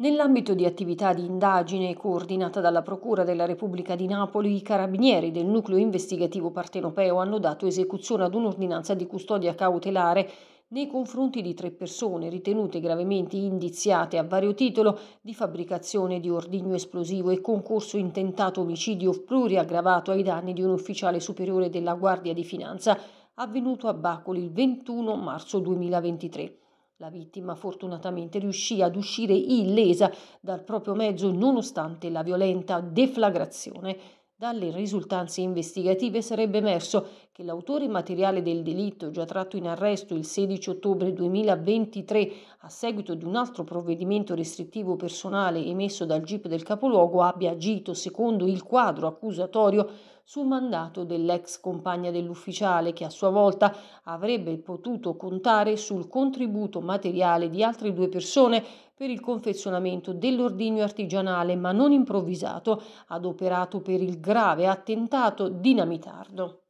Nell'ambito di attività di indagine coordinata dalla Procura della Repubblica di Napoli, i carabinieri del nucleo investigativo partenopeo hanno dato esecuzione ad un'ordinanza di custodia cautelare nei confronti di tre persone ritenute gravemente indiziate a vario titolo di fabbricazione di ordigno esplosivo e concorso intentato omicidio pluriaggravato ai danni di un ufficiale superiore della Guardia di Finanza avvenuto a Bacoli il 21 marzo 2023. La vittima fortunatamente riuscì ad uscire illesa dal proprio mezzo nonostante la violenta deflagrazione. Dalle risultanze investigative sarebbe emerso che l'autore immateriale del delitto, già tratto in arresto il 16 ottobre 2023 a seguito di un altro provvedimento restrittivo personale emesso dal GIP del capoluogo, abbia agito secondo il quadro accusatorio su mandato dell'ex compagna dell'ufficiale che a sua volta avrebbe potuto contare sul contributo materiale di altre due persone per il confezionamento dell'ordigno artigianale ma non improvvisato adoperato per il grave attentato dinamitardo.